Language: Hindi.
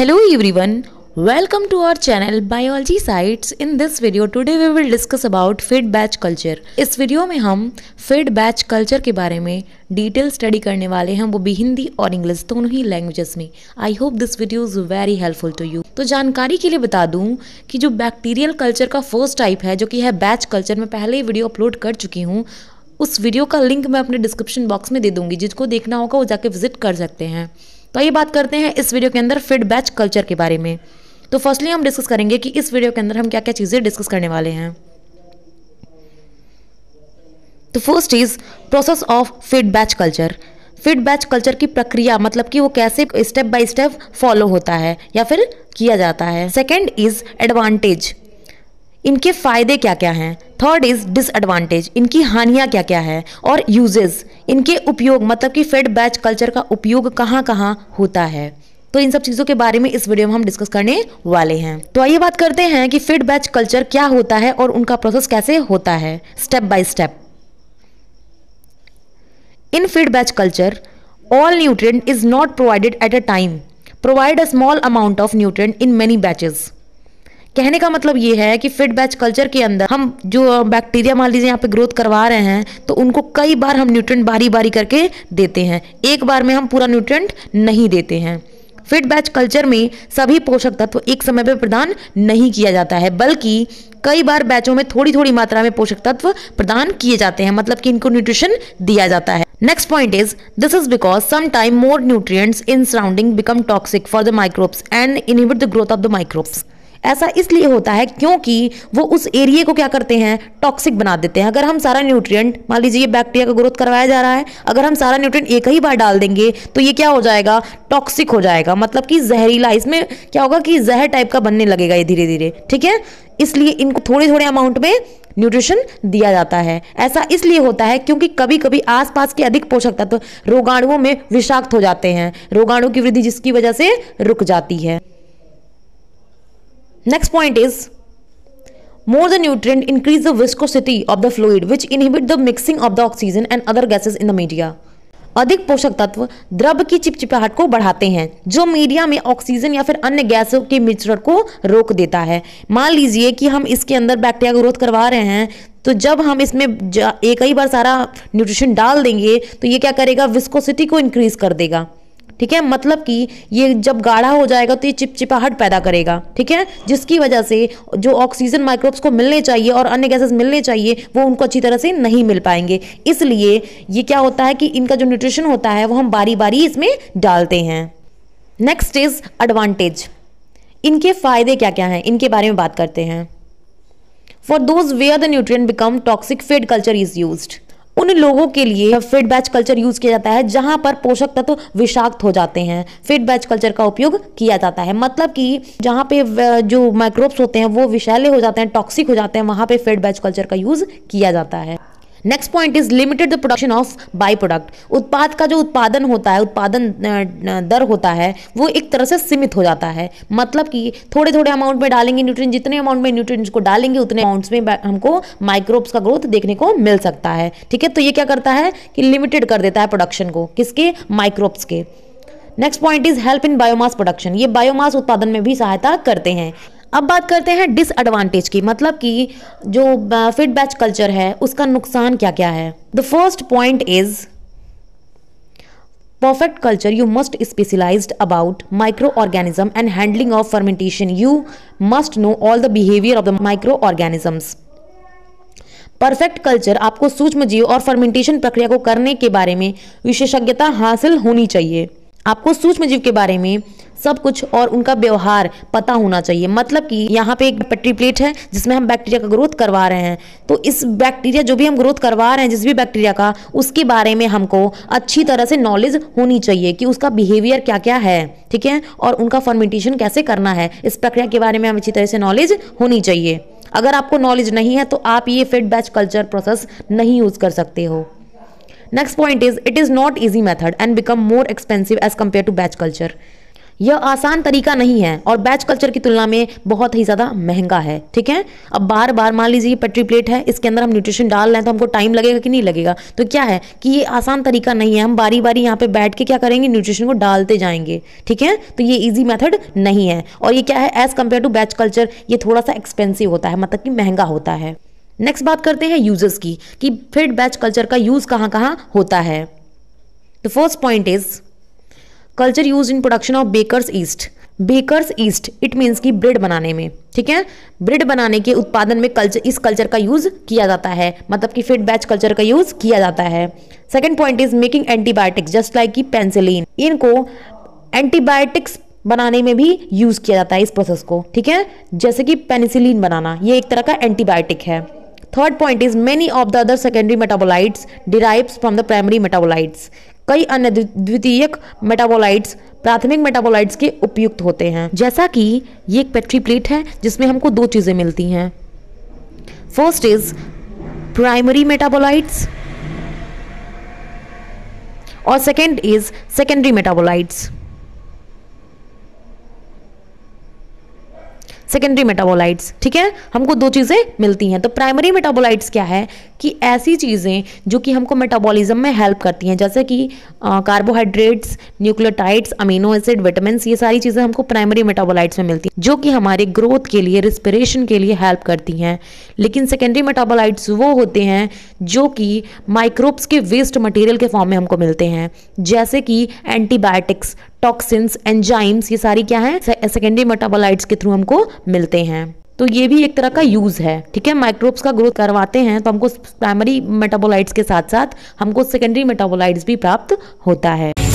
every everyone welcome to our channel biology sites in this video today we will discuss about feed batch culture इस वीडियो में हम feed बैच कल्चर के बारे में डिटेल स्टडी करने वाले हैं वो भी हिंदी और इंग्लिश दोनों ही लैंग्वेजेस में I hope this video is very helpful to you तो जानकारी के लिए बता दूं कि जो बैक्टीरियल कल्चर का फर्स्ट टाइप है जो कि है बैच कल्चर मैं पहले ही वीडियो अपलोड कर चुकी हूँ उस वीडियो का लिंक मैं अपने डिस्क्रिप्शन बॉक्स में दे दूंगी जिसको देखना होगा वो जाके विजिट कर सकते हैं तो आइए बात करते हैं इस वीडियो के अंदर फिड बैच कल्चर के बारे में तो फर्स्टली हम डिस्कस करेंगे कि इस वीडियो के अंदर हम क्या क्या चीज़ें डिस्कस करने वाले हैं तो first is process of fed batch culture fed batch culture की प्रक्रिया मतलब कि वो कैसे स्टेप बाय स्टेप फॉलो होता है या फिर किया जाता है सेकेंड इज एडवांटेज इनके फ़ायदे क्या क्या हैं थर्ड इज डिसएडवांटेज इनकी हानियाँ क्या क्या है और यूजेस इनके उपयोग मतलब कि फेड बैच कल्चर का उपयोग कहाँ कहाँ होता है तो इन सब चीज़ों के बारे में इस वीडियो में हम डिस्कस करने वाले हैं तो आइए बात करते हैं कि फिड बैच कल्चर क्या होता है और उनका प्रोसेस कैसे होता है step by step in fed batch culture all nutrient is not provided at a time provide a small amount of nutrient in many batches कहने का मतलब ये है कि फिट बैच कल्चर के अंदर हम जो बैक्टीरिया मान लीजिए यहाँ पे ग्रोथ करवा रहे हैं तो उनको कई बार हम न्यूट्रेंट बारी बारी करके देते हैं एक बार में हम पूरा न्यूट्रेंट नहीं देते हैं फिट बैच कल्चर में सभी पोषक तत्व एक समय पर प्रदान नहीं किया जाता है बल्कि कई बार बैचों में थोड़ी थोड़ी मात्रा में पोषक तत्व प्रदान किए जाते हैं मतलब कि इनको न्यूट्रिशन दिया जाता है next point is this is because some time more nutrients in surrounding become toxic for the microbes and inhibit the growth of the microbes ऐसा इसलिए होता है क्योंकि वो उस एरिए को क्या करते हैं टॉक्सिक बना देते हैं अगर हम सारा न्यूट्रिएंट मान लीजिए बैक्टीरिया का ग्रोथ करवाया जा रहा है अगर हम सारा न्यूट्रिएंट एक ही बार डाल देंगे तो ये क्या हो जाएगा टॉक्सिक हो जाएगा मतलब कि जहरीला इसमें क्या होगा कि जहर टाइप का बनने लगेगा ये धीरे धीरे ठीक है इसलिए इनको थोड़े थोड़े अमाउंट में न्यूट्रिशन दिया जाता है ऐसा इसलिए होता है क्योंकि कभी कभी आसपास के अधिक पोषक तत्व तो रोगाणुओं में विषाक्त हो जाते हैं रोगाणु की वृद्धि जिसकी वजह से रुक जाती है next point is more the nutrient increase the viscosity of the fluid which inhibit the mixing of the oxygen and other gases in the media अधिक पोषक तत्व द्रव की चिपचिपाहट को बढ़ाते हैं जो मीडिया में ऑक्सीजन या फिर अन्य गैसों के मिश्रण को रोक देता है मान लीजिए कि हम इसके अंदर बैक्टीरिया ग्रोथ करवा रहे हैं तो जब हम इसमें एक ही बार सारा न्यूट्रिशन डाल देंगे तो ये क्या करेगा विस्कोसिटी को इंक्रीज कर देगा ठीक है मतलब कि ये जब गाढ़ा हो जाएगा तो ये चिपचिपाहट पैदा करेगा ठीक है जिसकी वजह से जो ऑक्सीजन माइक्रोब्स को मिलने चाहिए और अन्य गैसेस मिलने चाहिए वो उनको अच्छी तरह से नहीं मिल पाएंगे इसलिए ये क्या होता है कि इनका जो न्यूट्रिशन होता है वो हम बारी बारी इसमें डालते हैं नेक्स्ट इज एडवांटेज इनके फायदे क्या क्या हैं इनके बारे में बात करते हैं for those where the nutrient become toxic fed culture is used उन लोगों के लिए फिट बैच कल्चर यूज किया जाता है जहां पर पोषक तत्व तो विषाक्त हो जाते हैं फिट बैच कल्चर का उपयोग किया जाता है मतलब कि जहां पे जो माइक्रोब्स होते हैं वो विषैले हो जाते हैं टॉक्सिक हो जाते हैं वहां पे फिट बैच कल्चर का यूज किया जाता है next point is limited the production of by product उत्पाद का जो उत्पादन होता है उत्पादन दर होता है वो एक तरह से सीमित हो जाता है मतलब कि थोड़े थोड़े अमाउंट में डालेंगे न्यूट्रिय जितने अमाउंट में न्यूट्रिय को डालेंगे उतने अमाउंट्स में हमको माइक्रोब्स का ग्रोथ देखने को मिल सकता है ठीक है तो ये क्या करता है कि लिमिटेड कर देता है प्रोडक्शन को किसके माइक्रोब्स के next point is help in biomass production ये बायोमास उत्पादन में भी सहायता करते हैं अब बात करते हैं डिसएडवांटेज की मतलब कि जो फीडबैच कल्चर है उसका नुकसान क्या क्या है the first point is perfect culture you must you about microorganism and handling of fermentation you must know all the behaviour of the microorganisms perfect culture आपको सूक्ष्म जीव और फर्मेंटेशन प्रक्रिया को करने के बारे में विशेषज्ञता हासिल होनी चाहिए आपको सूक्ष्म जीव के बारे में सब कुछ और उनका व्यवहार पता होना चाहिए मतलब कि यहाँ पे एक पेट्री प्लेट है जिसमें हम बैक्टीरिया का ग्रोथ करवा रहे हैं तो इस बैक्टीरिया जो भी हम ग्रोथ करवा रहे हैं जिस भी बैक्टीरिया का उसके बारे में हमको अच्छी तरह से नॉलेज होनी चाहिए कि उसका बिहेवियर क्या क्या है ठीक है और उनका फर्मेंटेशन कैसे करना है इस प्रक्रिया के बारे में हम अच्छी तरह से नॉलेज होनी चाहिए अगर आपको नॉलेज नहीं है तो आप ये फिट बैच कल्चर प्रोसेस नहीं यूज़ कर सकते हो next point is it is not easy method and become more expensive as compare to batch culture यह आसान तरीका नहीं है और बैच कल्चर की तुलना में बहुत ही ज़्यादा महंगा है ठीक है अब बार बार मान लीजिए पेट्री प्लेट है इसके अंदर हम न्यूट्रिशन डाल रहे हैं तो हमको टाइम लगेगा कि नहीं लगेगा तो क्या है कि ये आसान तरीका नहीं है हम बारी बारी यहाँ पे बैठ के क्या करेंगे न्यूट्रिशन को डालते जाएंगे ठीक है तो ये ईजी मैथड नहीं है और ये क्या है as compare to batch culture ये थोड़ा सा एक्सपेंसिव होता है मतलब कि महंगा होता है नेक्स्ट बात करते हैं यूजर्स की कि फिड बैच कल्चर का यूज़ कहाँ कहाँ होता है the first point is culture use in production of bakers yeast bakers yeast it means की ब्रेड बनाने में ठीक है ब्रेड बनाने के उत्पादन में कल्चर इस कल्चर का यूज़ किया जाता है मतलब कि फिट बैच कल्चर का यूज़ किया जाता है second point is making antibiotics just like की पेंसिलीन इनको एंटीबायोटिक्स बनाने में भी यूज़ किया जाता है इस प्रोसेस को ठीक है जैसे कि पेनिसिलिन बनाना ये एक तरह का एंटीबायोटिक है third point is many of the other secondary metabolites derives from the primary metabolites कई अन्य द्वितीयक मेटाबोलाइट्स प्राथमिक मेटाबोलाइट्स के उपयुक्त होते हैं जैसा कि ये एक पेट्री प्लेट है जिसमें हमको दो चीज़ें मिलती हैं फर्स्ट इज प्राइमरी मेटाबोलाइट्स और second is secondary metabolites secondary metabolites ठीक है हमको दो चीज़ें मिलती हैं तो प्राइमरी मेटाबोलाइट्स क्या है कि ऐसी चीज़ें जो कि हमको मेटाबॉलिज्म में हेल्प करती हैं जैसे कि carbohydrates nucleotides amino acid vitamin ये सारी चीज़ें हमको प्राइमरी मेटाबोलाइट्स में मिलती हैं जो कि हमारे ग्रोथ के लिए रिस्परेशन के लिए हेल्प करती हैं लेकिन सेकेंडरी मेटाबोलाइट्स वो होते हैं जो कि माइक्रोब्स के वेस्ट मटेरियल के फॉर्म में हमको मिलते हैं जैसे कि एंटीबायोटिक्स टॉक्सिन्स एंजाइम्स ये सारी क्या हैं सेकेंडरी मेटाबोलाइट्स के थ्रू हमको मिलते हैं तो ये भी एक तरह का यूज़ है ठीक है माइक्रोब्स का ग्रोथ करवाते हैं तो हमको प्राइमरी मेटाबोलाइट्स के साथ साथ हमको सेकेंडरी मेटाबोलाइट्स भी प्राप्त होता है